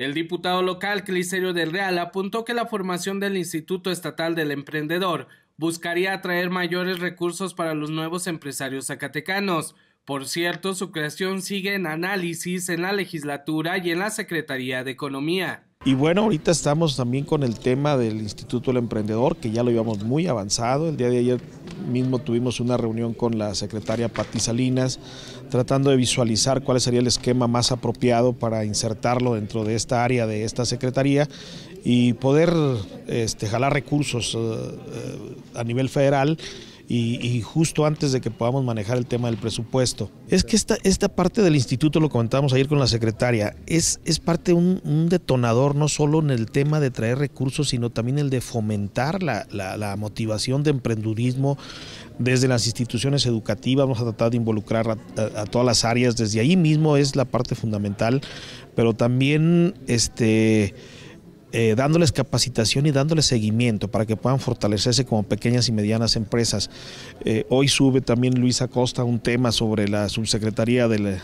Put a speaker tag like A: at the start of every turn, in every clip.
A: El diputado local Cliserio del Real apuntó que la formación del Instituto Estatal del Emprendedor buscaría atraer mayores recursos para los nuevos empresarios zacatecanos. Por cierto, su creación sigue en análisis en la legislatura y en la Secretaría de Economía.
B: Y bueno, ahorita estamos también con el tema del Instituto del Emprendedor, que ya lo llevamos muy avanzado. El día de ayer mismo tuvimos una reunión con la secretaria Pati Salinas, tratando de visualizar cuál sería el esquema más apropiado para insertarlo dentro de esta área de esta secretaría y poder este, jalar recursos eh, eh, a nivel federal y, justo antes de que podamos manejar el tema del presupuesto. Es que esta, esta parte del instituto, lo comentábamos ayer con la secretaria, es, es parte de un, detonador no solo en el tema de traer recursos, sino también el de fomentar la, motivación de emprendedurismo desde las instituciones educativas, vamos a tratar de involucrar a, todas las áreas, desde ahí mismo es la parte fundamental, pero también este eh, dándoles capacitación y dándoles seguimiento para que puedan fortalecerse como pequeñas y medianas empresas. Eh, hoy sube también Luis Acosta un tema sobre la subsecretaría de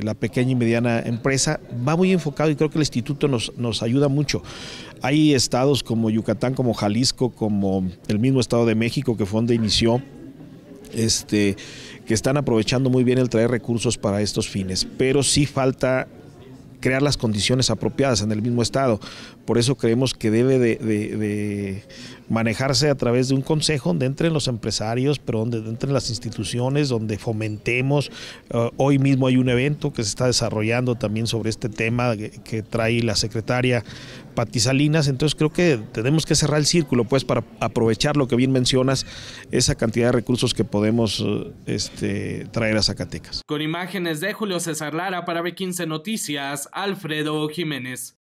B: la, pequeña y mediana empresa. Va muy enfocado y creo que el instituto nos, ayuda mucho. Hay estados como Yucatán, como Jalisco, como el mismo Estado de México que fue donde inició este, que están aprovechando muy bien el traer recursos para estos fines, pero sí falta crear las condiciones apropiadas en el mismo Estado. Por eso creemos que debe de, manejarse a través de un consejo donde entren los empresarios, pero donde entren las instituciones, donde fomentemos. Eh, hoy mismo hay un evento que se está desarrollando también sobre este tema que trae la secretaria entonces creo que tenemos que cerrar el círculo pues para aprovechar lo que bien mencionas, esa cantidad de recursos que podemos eh, este, traer a Zacatecas.
A: Con imágenes de Julio César Lara para B15 Noticias, Alfredo Jiménez.